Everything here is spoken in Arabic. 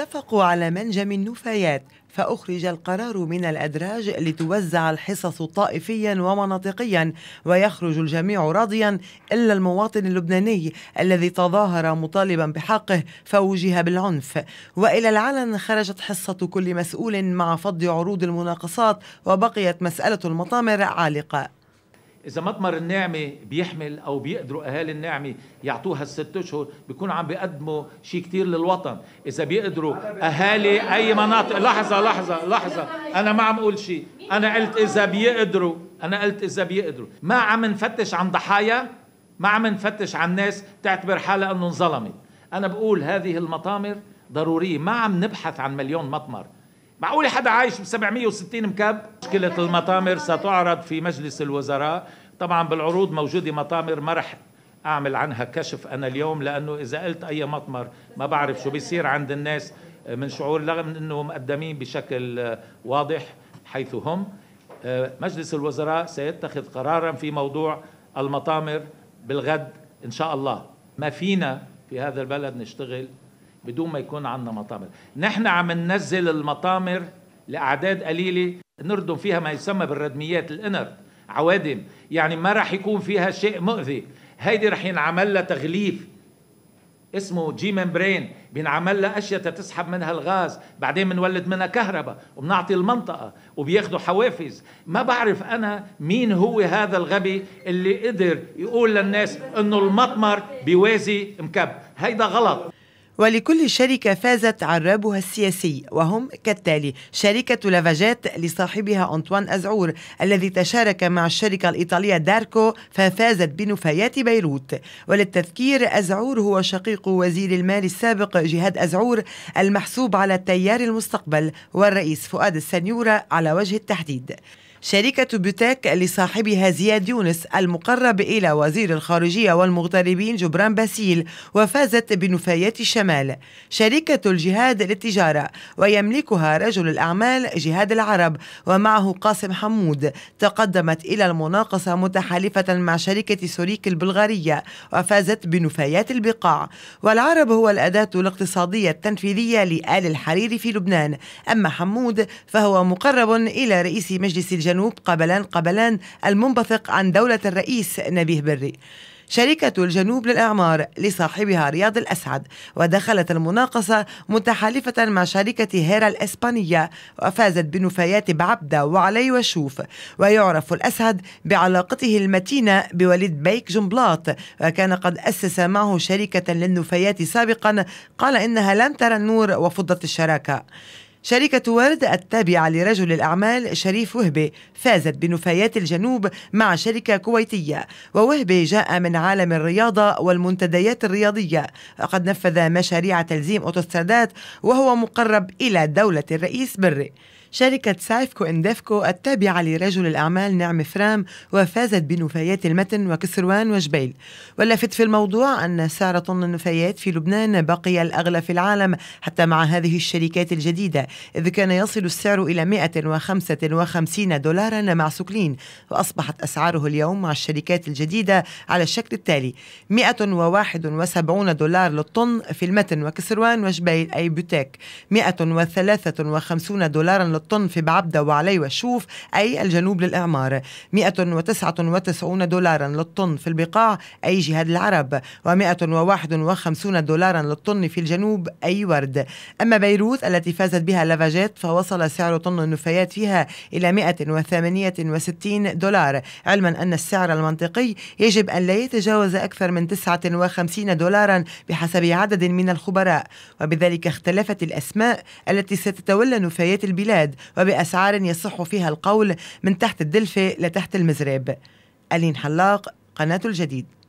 اتفقوا على منجم النفايات فأخرج القرار من الأدراج لتوزع الحصص طائفيا ومناطقيا ويخرج الجميع راضيا إلا المواطن اللبناني الذي تظاهر مطالبا بحقه فوجه بالعنف وإلى العلن خرجت حصة كل مسؤول مع فض عروض المناقصات وبقيت مسألة المطامر عالقة اذا مطمر النعمه بيحمل او بيقدروا اهالي النعمه يعطوها الست اشهر بيكون عم بيقدموا شيء كثير للوطن اذا بيقدروا اهالي اي مناطق لحظه لحظه لحظه انا ما عم اقول شيء انا قلت اذا بيقدروا انا قلت اذا بيقدروا ما عم نفتش عن ضحايا ما عم نفتش عن ناس تعتبر حالها انه انظلمت انا بقول هذه المطامر ضروريه ما عم نبحث عن مليون مطمر معقول حدا عايش ب 760 مكب مشكلة المطامر ستعرض في مجلس الوزراء طبعا بالعروض موجودة مطامر ما رح أعمل عنها كشف أنا اليوم لأنه إذا قلت أي مطمر ما بعرف شو بيصير عند الناس من شعور رغم أنه مقدمين بشكل واضح حيث هم مجلس الوزراء سيتخذ قرارا في موضوع المطامر بالغد إن شاء الله ما فينا في هذا البلد نشتغل بدون ما يكون عندنا مطامر نحن عم ننزل المطامر لأعداد قليلة نردم فيها ما يسمى بالردميات الإنر عوادم يعني ما راح يكون فيها شيء مؤذي هيدي راح ينعمل لها تغليف اسمه جي ممبرين بينعمل لها اشياء تسحب منها الغاز بعدين بنولد منها كهرباء وبنعطي المنطقه وبياخذوا حوافز ما بعرف انا مين هو هذا الغبي اللي قدر يقول للناس انه المطمر بيوازي مكب هيدا غلط ولكل شركة فازت عرابها السياسي وهم كالتالي شركة لافاجات لصاحبها أنطوان أزعور الذي تشارك مع الشركة الإيطالية داركو ففازت بنفايات بيروت وللتذكير أزعور هو شقيق وزير المال السابق جهاد أزعور المحسوب على تيار المستقبل والرئيس فؤاد السنيورة على وجه التحديد شركة بوتيك لصاحبها زياد يونس المقرب إلى وزير الخارجية والمغتربين جبران باسيل وفازت بنفايات الشمال شركة الجهاد للتجارة ويملكها رجل الأعمال جهاد العرب ومعه قاسم حمود تقدمت إلى المناقصة متحالفة مع شركة سوريك البلغارية وفازت بنفايات البقاع والعرب هو الأداة الاقتصادية التنفيذية لآل الحرير في لبنان أما حمود فهو مقرب إلى رئيس مجلس الجنوب الجنوب قبلان قبلان المنبثق عن دولة الرئيس نبيه بري شركة الجنوب للإعمار لصاحبها رياض الأسعد ودخلت المناقصة متحالفة مع شركة هيرا الإسبانية وفازت بنفايات بعبدة وعلي وشوف ويعرف الأسعد بعلاقته المتينة بوليد بيك جنبلاط وكان قد أسس معه شركة للنفايات سابقا قال إنها لم ترى النور وفضت الشراكة شركة ورد التابعة لرجل الأعمال شريف وهبي فازت بنفايات الجنوب مع شركة كويتية ووهبي جاء من عالم الرياضة والمنتديات الرياضية وقد نفذ مشاريع تلزيم أوتوستردات وهو مقرب إلى دولة الرئيس بري شركة سايفكو إندفكو التابعة لرجل الأعمال نعم فرام وفازت بنفايات المتن وكسروان وجبيل واللافت في الموضوع أن سعر طن النفايات في لبنان بقي الأغلى في العالم حتى مع هذه الشركات الجديدة إذ كان يصل السعر إلى 155 دولارا مع سكلين وأصبحت أسعاره اليوم مع الشركات الجديدة على الشكل التالي 171 دولار للطن في المتن وكسروان وجبيل أي بوتيك 153 دولارا للطن الطن في بعبدة وعلي وشوف أي الجنوب للإعمار 199 دولارا للطن في البقاع أي جهاد العرب و151 دولارا للطن في الجنوب أي ورد أما بيروت التي فازت بها لافاجيت فوصل سعر طن النفايات فيها إلى 168 دولار علما أن السعر المنطقي يجب أن لا يتجاوز أكثر من 59 دولارا بحسب عدد من الخبراء وبذلك اختلفت الأسماء التي ستتولى نفايات البلاد وبأسعار يصح فيها القول من تحت الدلفة لتحت المزراب ألين حلاق قناة الجديد